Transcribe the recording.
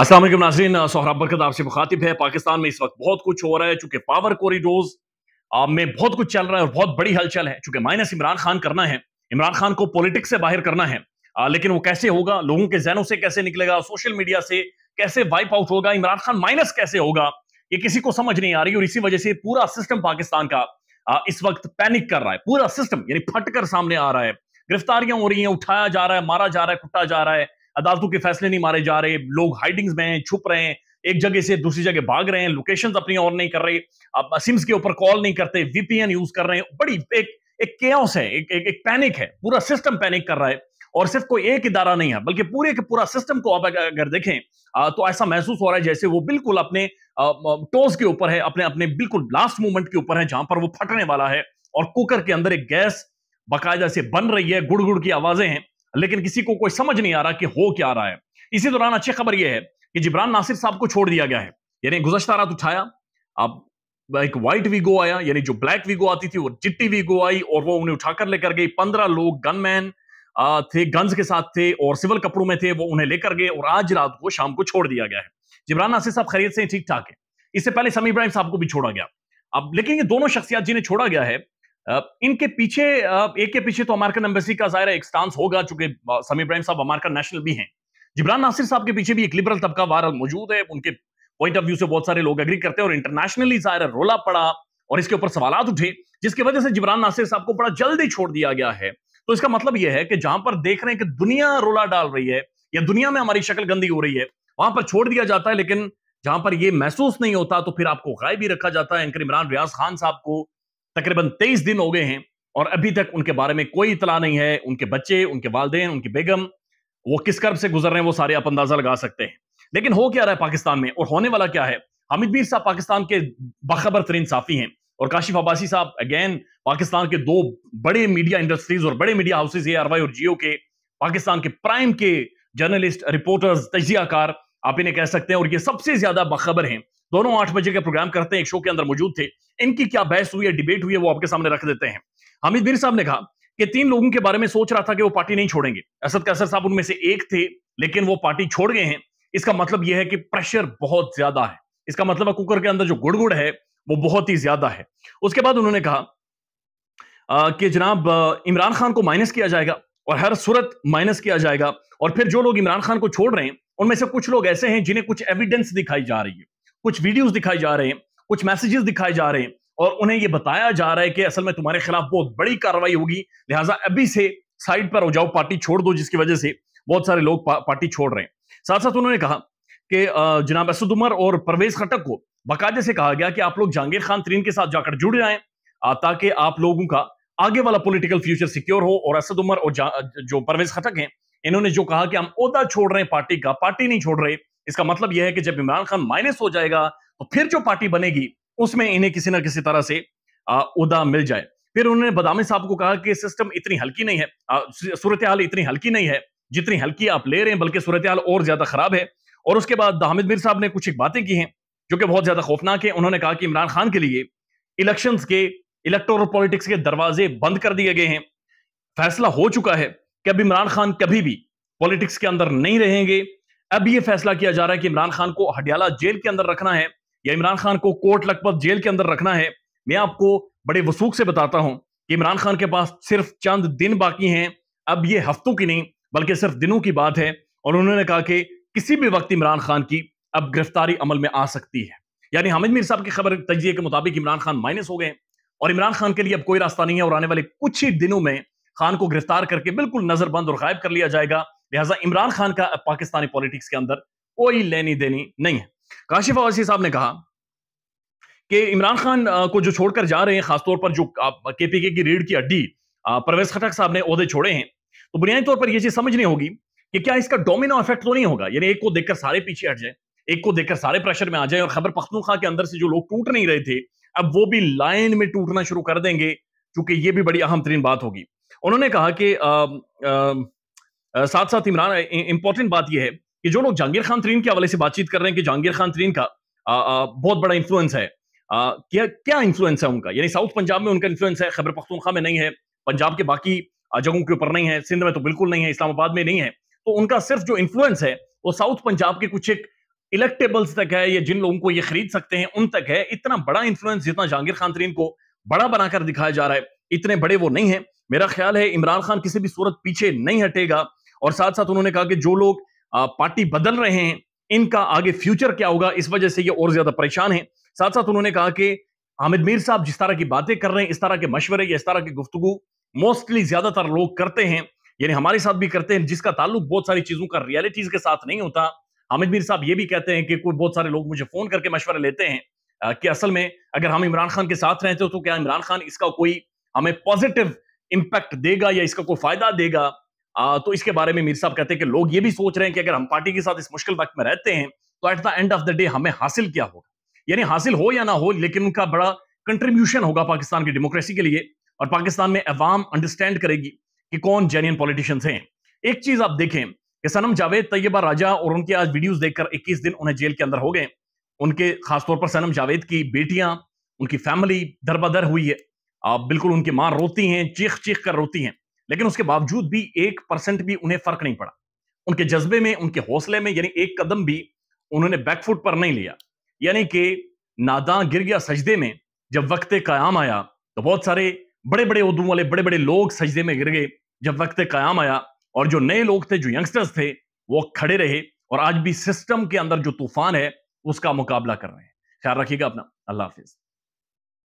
असलम नाजीन सोहराब बरकत आपसे मुखातिब है पाकिस्तान में इस वक्त बहुत कुछ हो रहा है चूंकि पावर कॉरिडोर में बहुत कुछ चल रहा है और बहुत बड़ी हलचल है चूंकि माइनस इमरान खान करना है इमरान खान को पॉलिटिक्स से बाहर करना है आ, लेकिन वो कैसे होगा लोगों के जहनों से कैसे निकलेगा सोशल मीडिया से कैसे वाइप आउट होगा इमरान खान माइनस कैसे होगा ये किसी को समझ नहीं आ रही और इसी वजह से पूरा सिस्टम पाकिस्तान का आ, इस वक्त पैनिक कर रहा है पूरा सिस्टम यानी फटकर सामने आ रहा है गिरफ्तारियां हो रही हैं उठाया जा रहा है मारा जा रहा है कुटा जा रहा है अदालतों के फैसले नहीं मारे जा रहे लोग हाइडिंग्स में हैं छुप रहे हैं एक जगह से दूसरी जगह भाग रहे हैं लोकेशंस अपनी और नहीं कर रहे अब सिम्स के ऊपर कॉल नहीं करते वीपीएन यूज कर रहे हैं बड़ी एक एक केस है एक, एक, एक पैनिक है पूरा सिस्टम पैनिक कर रहा है और सिर्फ कोई एक इदारा नहीं है बल्कि पूरे के पूरा सिस्टम को आप अगर देखें तो ऐसा महसूस हो रहा है जैसे वो बिल्कुल अपने टोस के ऊपर है अपने अपने बिल्कुल लास्ट मोमेंट के ऊपर है जहां पर वो फटने वाला है और कुकर के अंदर एक गैस बाकायदा से बन रही है गुड़ गुड़ की आवाजें हैं लेकिन किसी को कोई समझ नहीं आ रहा कि हो क्या रहा है इसी दौरान अच्छी खबर यह है कि जिब्रान नासिर साहब को छोड़ दिया गया है यानी गुजश्ता रात उठाया अब एक व्हाइट वीगो आया यानी जो ब्लैक वीगो आती थी वो चिट्टी वीगो आई और वो उन्हें उठाकर लेकर गई पंद्रह लोग गनमैन थे गन्स के साथ थे और सिविल कपड़ों में थे वो उन्हें लेकर गए और आज रात को शाम को छोड़ दिया गया है जिब्रान नासिर साहब खरीद से ठीक ठाक है इससे पहले समी इब्राहिम साहब को भी छोड़ा गया अब लेकिन ये दोनों शख्सियात जिन्हें छोड़ा गया है इनके पीछे एक के पीछे तो अमेरिकन एम्बेसी का जाहिर एक स्टांस होगा चूंकि समी इब्राहिम साहब अमेरिकन नेशनल भी हैं जिब्रान नासिर साहब के पीछे भी एक लिबरल तबका वायरल मौजूद है उनके पॉइंट ऑफ व्यू से बहुत सारे लोग एग्री करते हैं और इंटरनेशनली जाहिर रोला पड़ा और इसके ऊपर सवाल उठे जिसकी वजह से जिब्रान नासिर साहब को बड़ा जल्दी छोड़ दिया गया है तो इसका मतलब यह है कि जहां पर देख रहे हैं कि दुनिया रोला डाल रही है या दुनिया में हमारी शक्ल गंदी हो रही है वहां पर छोड़ दिया जाता है लेकिन जहां पर यह महसूस नहीं होता तो फिर आपको गायब भी रखा जाता है एंकर इमरान रियाज खान साहब को तकरीबन तेईस दिन हो गए हैं और अभी तक उनके बारे में कोई इतला नहीं है उनके बच्चे उनके वालदे उनकी बेगम वो किस कर्ब से गुजर रहे हैं वो सारे आप अंदाजा लगा सकते हैं लेकिन हो क्या रहा है पाकिस्तान में और होने वाला क्या है हामिद मीर साहब पाकिस्तान के बाखबर तरीन साफी हैं और काशिफ अब्बासी साहब अगेन पाकिस्तान के दो बड़े मीडिया इंडस्ट्रीज और बड़े मीडिया हाउसेज ये आरवाई और जियो के पाकिस्तान के प्राइम के जर्नलिस्ट रिपोर्टर्स तजियाकार आप इन्हें कह सकते हैं और ये सबसे ज्यादा बखबर हैं दोनों आठ बजे का प्रोग्राम करते हैं एक शो के अंदर मौजूद थे इनकी क्या बहस हुई है डिबेट हुई है वो आपके सामने रख देते हैं हमिद मीर साहब ने कहा कि तीन लोगों के बारे में सोच रहा था कि वो पार्टी नहीं छोड़ेंगे असद कैसर साहब उनमें से एक थे लेकिन वो पार्टी छोड़ गए हैं इसका मतलब यह है कि प्रेशर बहुत ज्यादा है इसका मतलब है कुकर के अंदर जो गुड़गुड़ है वो बहुत ही ज्यादा है उसके बाद उन्होंने कहा आ, कि जनाब इमरान खान को माइनस किया जाएगा और हर सूरत माइनस किया जाएगा और फिर जो लोग इमरान खान को छोड़ रहे हैं उनमें से कुछ लोग ऐसे हैं जिन्हें कुछ एविडेंस दिखाई जा रही है कुछ वीडियोस दिखाई जा रहे हैं कुछ मैसेजेस दिखाए जा रहे हैं और उन्हें यह बताया जा रहा है कि असल में तुम्हारे खिलाफ बहुत बड़ी कार्रवाई होगी लिहाजा अभी से साइड पर हो जाओ पार्टी छोड़ दो जिसकी वजह से बहुत सारे लोग पा, पार्टी छोड़ रहे हैं साथ साथ उन्होंने कहा कि जनाब असद उमर और परवेज खटक को बाकायदे से कहा गया कि आप लोग जहांगीर खान तरीन के साथ जाकर जुड़ जाए ताकि आप लोगों का आगे वाला पोलिटिकल फ्यूचर सिक्योर हो और असद उमर और जो परवेज खटक हैं इन्होंने जो कहा कि हम ओदा छोड़ रहे हैं पार्टी का पार्टी नहीं छोड़ रहे इसका मतलब यह है कि जब इमरान खान माइनस हो जाएगा तो फिर जो पार्टी बनेगी उसमें इन्हें किसी ना किसी तरह से उदा मिल जाए फिर उन्होंने बदामी साहब को कहा कि सिस्टम इतनी हल्की नहीं है सूरत हाल इतनी हल्की नहीं है जितनी हल्की आप ले रहे हैं बल्कि सूरत हाल और ज्यादा खराब है और उसके बाद हामिद मीर साहब ने कुछ एक बातें की हैं जो कि बहुत ज्यादा खौफनाक है उन्होंने कहा कि इमरान खान के लिए इलेक्शन के इलेक्टोरल पॉलिटिक्स के दरवाजे बंद कर दिए गए हैं फैसला हो चुका है कि अब इमरान खान कभी भी पॉलिटिक्स के अंदर नहीं रहेंगे अब ये फैसला किया जा रहा है कि इमरान खान को हडियाला जेल के अंदर रखना है या इमरान खान को कोर्ट लखपत जेल के अंदर रखना है मैं आपको बड़े वसूख से बताता हूं कि इमरान खान के पास सिर्फ चंद दिन बाकी हैं अब ये हफ्तों की नहीं बल्कि सिर्फ दिनों की बात है और उन्होंने कहा कि किसी भी वक्त इमरान खान की अब गिरफ्तारी अमल में आ सकती है यानी हामिद मीर साहब की खबर तजिए के मुताबिक इमरान खान माइनस हो गए और इमरान खान के लिए अब कोई रास्ता नहीं है और आने वाले कुछ ही दिनों में खान को गिरफ्तार करके बिल्कुल नजरबंद और गायब कर लिया जाएगा लिहाजा इमरान खान का पाकिस्तानी पॉलिटिक्स के अंदर कोई लेनी देनी नहीं है काशिफ अवैसी साहब ने कहा कि इमरान खान को जो छोड़कर जा रहे हैं खासतौर पर जो केपीके की रीढ़ की अड्डी परवेज खटक साहब ने उहदे छोड़े हैं तो बुनियादी तौर पर यह चीज नहीं होगी कि क्या इसका डोमिनो इफेक्ट तो नहीं होगा यानी एक को देखकर सारे पीछे हट जाए एक को देखकर सारे प्रेशर में आ जाए और खबर पख्तूखा के अंदर से जो लोग टूट नहीं रहे थे अब वो भी लाइन में टूटना शुरू कर देंगे क्योंकि ये भी बड़ी अहम तरीन बात होगी उन्होंने कहा कि आ, आ, आ, साथ साथ इमरान इंपॉर्टेंट बात यह है कि जो लोग जहांगीर खान तरीन के हवाले से बातचीत कर रहे हैं कि जहांगीर खान तरीन का आ, आ, बहुत बड़ा इन्फ्लुएंस है आ, क्या क्या इन्फ्लुएंस है उनका यानी साउथ पंजाब में उनका इन्फ्लुएंस है खबर पख्तूनखा में नहीं है पंजाब के बाकी जगहों के ऊपर नहीं है सिंध में तो बिल्कुल नहीं है इस्लामाबाद में नहीं है तो उनका सिर्फ जो इन्फ्लुएंस है वो साउथ पंजाब के कुछ एक इलेक्टेबल्स तक है या जिन लोगों को ये खरीद सकते हैं उन तक है इतना बड़ा इन्फ्लुएंस जितना जहांगीर खान तरीन को बड़ा बनाकर दिखाया जा रहा है इतने बड़े वो नहीं है मेरा ख्याल है इमरान खान किसी भी सूरत पीछे नहीं हटेगा और साथ साथ उन्होंने कहा कि जो लोग पार्टी बदल रहे हैं इनका आगे फ्यूचर क्या होगा इस वजह से ये और ज्यादा परेशान है साथ साथ उन्होंने कहा कि हामिद मीर साहब जिस तरह की बातें कर रहे हैं इस तरह के मशवरे या इस तरह की गुफ्तु मोस्टली ज्यादातर लोग करते हैं यानी हमारे साथ भी करते हैं जिसका ताल्लुक बहुत सारी चीजों का रियलिटीज के साथ नहीं होता हामिद मीर साहब ये भी कहते हैं कि कोई बहुत सारे लोग मुझे फोन करके मशवरे लेते हैं कि असल में अगर हम इमरान खान के साथ रहते हो तो क्या इमरान खान इसका कोई हमें पॉजिटिव इम्पैक्ट देगा या इसका कोई फायदा देगा आ, तो इसके बारे में मीर साहब कहते हैं कि लोग ये भी सोच रहे हैं कि अगर हम पार्टी के साथ इस मुश्किल वक्त में रहते हैं तो at the end of the day हमें हासिल क्या होगा यानी हासिल हो या ना हो लेकिन उनका बड़ा कंट्रीब्यूशन होगा पाकिस्तान की डेमोक्रेसी के लिए और पाकिस्तान में अवाम अंडरस्टैंड करेगी कि कौन जेन्यन पॉलिटिशियंस हैं एक चीज आप देखें कि सनम जावेद तैयबा राजा और उनके आज वीडियोस देखकर 21 दिन उन्हें जेल के अंदर हो गए उनके खासतौर पर सनम जावेद की बेटियां उनकी फैमिली दरबदर हुई है आप बिल्कुल उनकी मां रोती हैं चीख चीख कर रोती हैं लेकिन उसके बावजूद भी एक परसेंट भी उन्हें फर्क नहीं पड़ा उनके जज्बे में उनके हौसले में यानी एक कदम भी उन्होंने बैकफुट पर नहीं लिया यानी कि नादा गिर गया सजदे में जब वक्त कयाम आया तो बहुत सारे बड़े बड़े उर्दू वाले बड़े बड़े लोग सजदे में गिर गए जब वक्त कयाम आया और जो नए लोग थे जो यंगस्टर्स थे वो खड़े रहे और आज भी सिस्टम के अंदर जो तूफान है उसका मुकाबला कर रहे हैं ख्याल रखिएगा अपना अल्लाह हाफिज